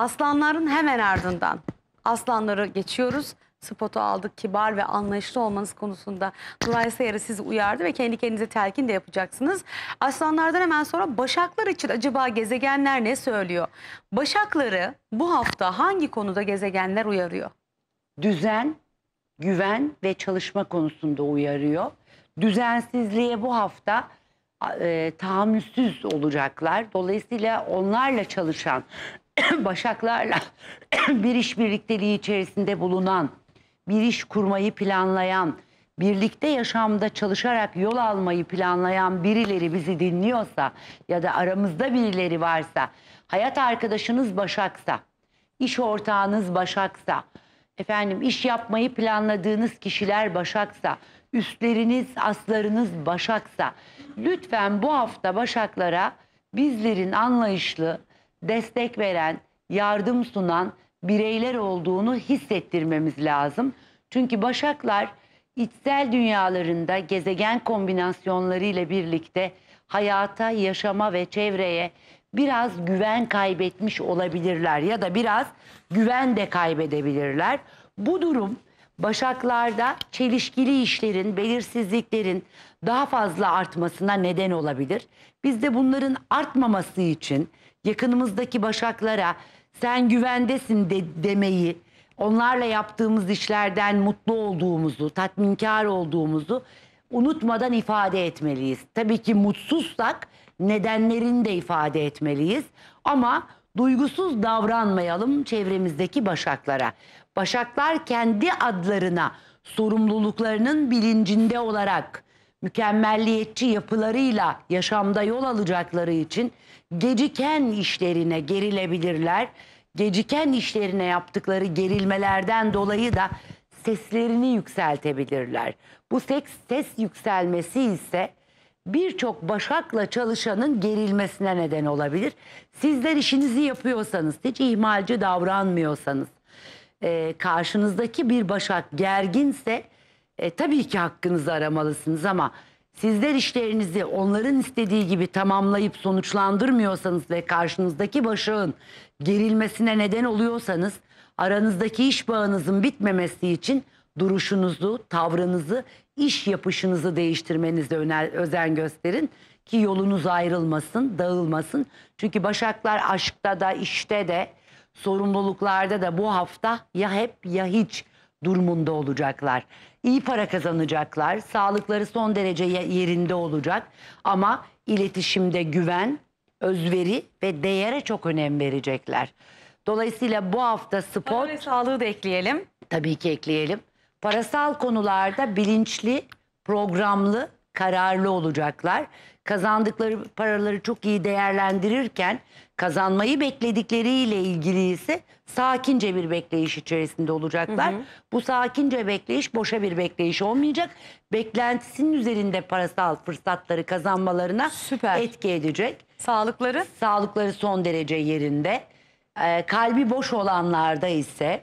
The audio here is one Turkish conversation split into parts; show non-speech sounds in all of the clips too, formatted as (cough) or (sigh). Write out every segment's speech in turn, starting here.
Aslanların hemen ardından aslanları geçiyoruz. Spotu aldık kibar ve anlayışlı olmanız konusunda Nuray Sayarı sizi uyardı ve kendi kendinize telkin de yapacaksınız. Aslanlardan hemen sonra Başaklar için acaba gezegenler ne söylüyor? Başakları bu hafta hangi konuda gezegenler uyarıyor? Düzen, güven ve çalışma konusunda uyarıyor. Düzensizliğe bu hafta e, tahammülsüz olacaklar. Dolayısıyla onlarla çalışan (clears throat) Başaklarla (clears throat) bir iş birlikteliği içerisinde bulunan, bir iş kurmayı planlayan, birlikte yaşamda çalışarak yol almayı planlayan birileri bizi dinliyorsa ya da aramızda birileri varsa, hayat arkadaşınız Başaksa, iş ortağınız Başaksa, efendim iş yapmayı planladığınız kişiler Başaksa, üstleriniz, aslarınız Başaksa, lütfen bu hafta Başaklara bizlerin anlayışlı, destek veren, yardım sunan bireyler olduğunu hissettirmemiz lazım. Çünkü başaklar içsel dünyalarında gezegen kombinasyonları ile birlikte hayata, yaşama ve çevreye biraz güven kaybetmiş olabilirler ya da biraz güven de kaybedebilirler. Bu durum başaklarda çelişkili işlerin, belirsizliklerin daha fazla artmasına neden olabilir. Biz de bunların artmaması için yakınımızdaki başaklara sen güvendesin de, demeyi, onlarla yaptığımız işlerden mutlu olduğumuzu, tatminkar olduğumuzu unutmadan ifade etmeliyiz. Tabii ki mutsuzsak nedenlerini de ifade etmeliyiz ama duygusuz davranmayalım çevremizdeki başaklara. Başaklar kendi adlarına sorumluluklarının bilincinde olarak mükemmelliyetçi yapılarıyla yaşamda yol alacakları için geciken işlerine gerilebilirler. Geciken işlerine yaptıkları gerilmelerden dolayı da seslerini yükseltebilirler. Bu seks ses yükselmesi ise birçok başakla çalışanın gerilmesine neden olabilir. Sizler işinizi yapıyorsanız, hiç ihmalci davranmıyorsanız, e, karşınızdaki bir başak gerginse e, tabii ki hakkınızı aramalısınız ama sizler işlerinizi onların istediği gibi tamamlayıp sonuçlandırmıyorsanız ve karşınızdaki başağın gerilmesine neden oluyorsanız aranızdaki iş bağınızın bitmemesi için duruşunuzu, tavrınızı, iş yapışınızı değiştirmenize öner, özen gösterin ki yolunuz ayrılmasın, dağılmasın. Çünkü başaklar aşkta da, işte de, sorumluluklarda da bu hafta ya hep ya hiç durumunda olacaklar. İyi para kazanacaklar, sağlıkları son derece yerinde olacak ama iletişimde güven, özveri ve değere çok önem verecekler. Dolayısıyla bu hafta spor... Para ve sağlığı da ekleyelim. Tabii ki ekleyelim. Parasal konularda bilinçli, programlı kararlı olacaklar. Kazandıkları paraları çok iyi değerlendirirken kazanmayı bekledikleriyle ilgili ise sakince bir bekleyiş içerisinde olacaklar. Hı hı. Bu sakince bekleyiş boşa bir bekleyiş olmayacak. Beklentisinin üzerinde parasal fırsatları kazanmalarına Süper. etki edecek. Sağlıkları? Sağlıkları son derece yerinde. Ee, kalbi boş olanlarda ise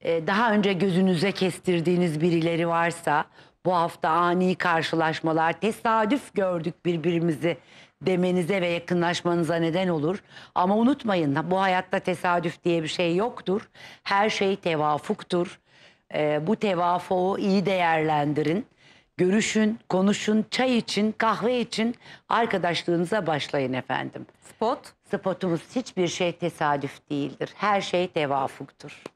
e, daha önce gözünüze kestirdiğiniz birileri varsa bu hafta ani karşılaşmalar, tesadüf gördük birbirimizi demenize ve yakınlaşmanıza neden olur. Ama unutmayın bu hayatta tesadüf diye bir şey yoktur. Her şey tevafuktur. Ee, bu tevafuğu iyi değerlendirin. Görüşün, konuşun, çay için, kahve için arkadaşlığınıza başlayın efendim. Spot? Spotumuz hiçbir şey tesadüf değildir. Her şey tevafuktur.